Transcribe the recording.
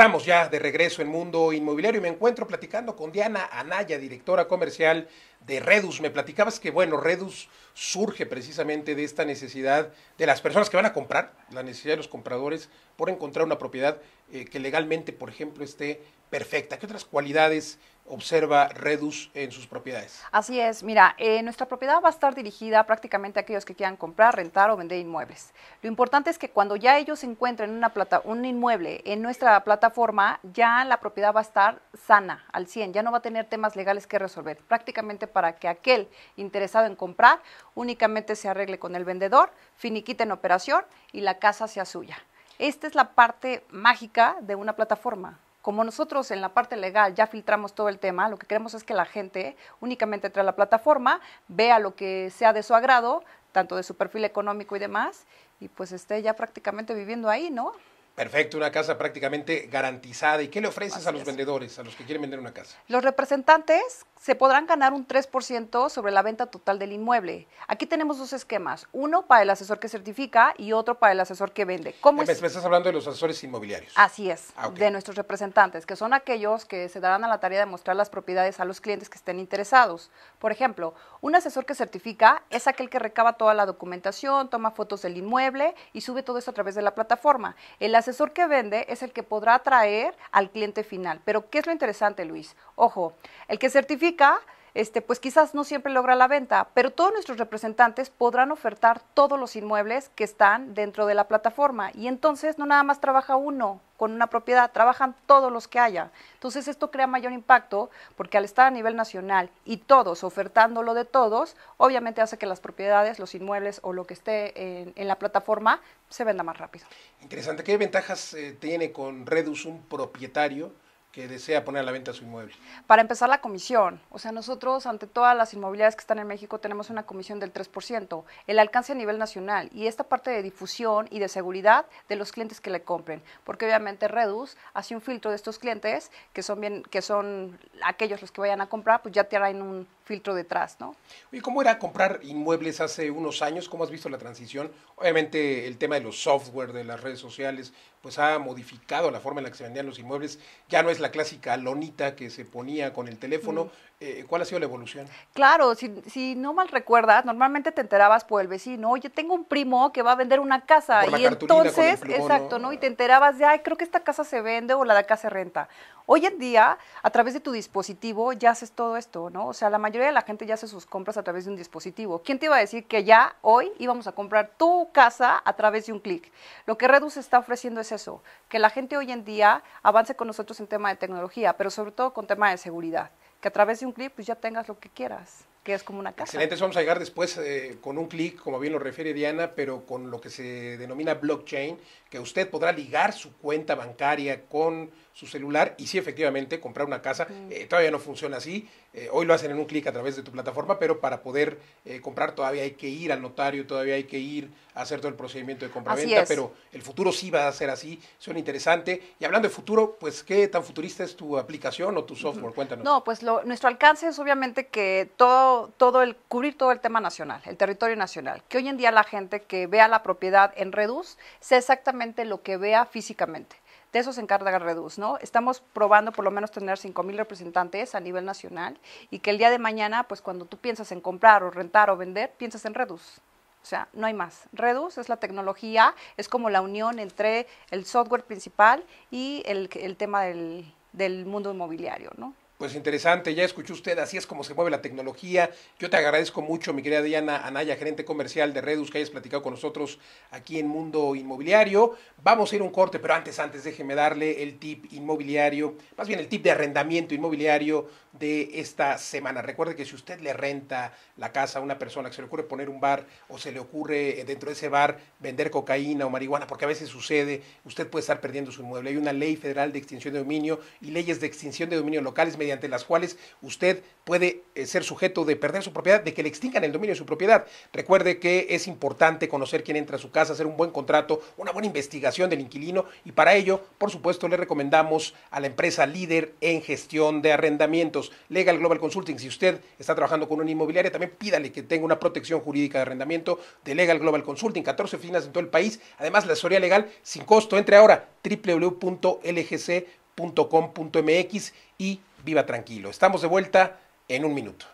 Estamos ya de regreso en Mundo Inmobiliario y me encuentro platicando con Diana Anaya, directora comercial de Redus. Me platicabas que, bueno, Redus surge precisamente de esta necesidad de las personas que van a comprar, la necesidad de los compradores por encontrar una propiedad eh, que legalmente, por ejemplo, esté perfecta. ¿Qué otras cualidades observa Redus en sus propiedades? Así es, mira, eh, nuestra propiedad va a estar dirigida prácticamente a aquellos que quieran comprar, rentar o vender inmuebles. Lo importante es que cuando ya ellos encuentren una plata, un inmueble en nuestra plataforma, ya la propiedad va a estar sana al 100, ya no va a tener temas legales que resolver. Prácticamente para que aquel interesado en comprar únicamente se arregle con el vendedor, finiquite en operación y la casa sea suya. Esta es la parte mágica de una plataforma. Como nosotros en la parte legal ya filtramos todo el tema, lo que queremos es que la gente únicamente entre a la plataforma, vea lo que sea de su agrado, tanto de su perfil económico y demás, y pues esté ya prácticamente viviendo ahí, ¿no? Perfecto, una casa prácticamente garantizada. ¿Y qué le ofreces a los vendedores, a los que quieren vender una casa? Los representantes se podrán ganar un 3% sobre la venta total del inmueble. Aquí tenemos dos esquemas, uno para el asesor que certifica y otro para el asesor que vende. ¿Cómo Me, es? estás hablando de los asesores inmobiliarios. Así es, ah, de nuestros representantes, que son aquellos que se darán a la tarea de mostrar las propiedades a los clientes que estén interesados. Por ejemplo, un asesor que certifica es aquel que recaba toda la documentación, toma fotos del inmueble y sube todo eso a través de la plataforma. El asesor que vende es el que podrá atraer al cliente final. Pero, ¿qué es lo interesante, Luis? Ojo, el que certifica este, pues quizás no siempre logra la venta, pero todos nuestros representantes podrán ofertar todos los inmuebles que están dentro de la plataforma y entonces no nada más trabaja uno con una propiedad, trabajan todos los que haya. Entonces esto crea mayor impacto porque al estar a nivel nacional y todos ofertando lo de todos, obviamente hace que las propiedades, los inmuebles o lo que esté en, la plataforma se venda más rápido. Interesante, ¿qué ventajas eh, tiene con Redus un propietario? que desea poner a la venta su inmueble? Para empezar, la comisión. O sea, nosotros ante todas las inmobiliarias que están en México tenemos una comisión del 3%, el alcance a nivel nacional y esta parte de difusión y de seguridad de los clientes que le compren, porque obviamente Redus hace un filtro de estos clientes que son bien que son aquellos los que vayan a comprar, pues ya te un filtro detrás, ¿no? ¿Y cómo era comprar inmuebles hace unos años? ¿Cómo has visto la transición? Obviamente el tema de los software, de las redes sociales, pues ha modificado la forma en la que se vendían los inmuebles. Ya no es la clásica lonita que se ponía con el teléfono. Eh, ¿Cuál ha sido la evolución? Claro, si, no mal recuerdas, normalmente te enterabas por el vecino, oye, tengo un primo que va a vender una casa y entonces, exacto, ¿no? Y te enterabas de, ay, creo que esta casa se vende o la de acá se renta. Hoy en día, a través de tu dispositivo, ya haces todo esto, ¿no? O sea, la mayoría la gente ya hace sus compras a través de un dispositivo. ¿Quién te iba a decir que ya hoy íbamos a comprar tu casa a través de un clic? Lo que Redus está ofreciendo es eso, que la gente hoy en día avance con nosotros en tema de tecnología, pero sobre todo con tema de seguridad, que a través de un clic pues ya tengas lo que quieras que es como una casa. Excelente, vamos a llegar después eh, con un clic, como bien lo refiere Diana, pero con lo que se denomina blockchain, que usted podrá ligar su cuenta bancaria con su celular y sí, efectivamente, comprar una casa. Mm. Eh, todavía no funciona así, eh, hoy lo hacen en un clic a través de tu plataforma, pero para poder comprar todavía hay que ir al notario, todavía hay que ir a hacer todo el procedimiento de compraventa, pero el futuro sí va a ser así, suena interesante. Y hablando de futuro, pues, ¿qué tan futurista es tu aplicación o tu software? Cuéntanos. No, pues lo, nuestro alcance es obviamente que todo todo, el, cubrir todo el tema nacional, el territorio nacional. Que hoy en día la gente que vea la propiedad en Reduz sea exactamente lo que vea físicamente. De eso se encarga Reduz, ¿no? Estamos probando por lo menos tener 5.000 representantes a nivel nacional y que el día de mañana, pues cuando tú piensas en comprar o rentar o vender, piensas en Reduz. O sea, no hay más. Reduz es la tecnología, es como la unión entre el software principal y el, tema del, del mundo inmobiliario, ¿no? Pues interesante, ya escuchó usted, así es como se mueve la tecnología. Yo te agradezco mucho, mi querida Diana Anaya, gerente comercial de Redus, que hayas platicado con nosotros aquí en Mundo Inmobiliario. Vamos a ir un corte, pero antes, antes, déjeme darle el tip inmobiliario, más bien el tip de arrendamiento inmobiliario de esta semana. Recuerde que si usted le renta la casa a una persona que se le ocurre poner un bar o se le ocurre eh, dentro de ese bar vender cocaína o marihuana, porque a veces sucede, usted puede estar perdiendo su inmueble. Hay una ley federal de extinción de dominio y leyes de extinción de dominio locales mediante las cuales usted puede eh, ser sujeto de perder su propiedad, de que le extingan el dominio de su propiedad. Recuerde que es importante conocer quién entra a su casa, hacer un buen contrato, una buena investigación del inquilino y para ello, por supuesto, le recomendamos a la empresa líder en gestión de arrendamientos, Legal Global Consulting. Si usted está trabajando con una inmobiliaria, también pídale que tenga una protección jurídica de arrendamiento de Legal Global Consulting, 14 oficinas en todo el país. Además, la asesoría legal sin costo. Entre ahora www.lgc.com.mx y viva tranquilo. Estamos de vuelta en un minuto.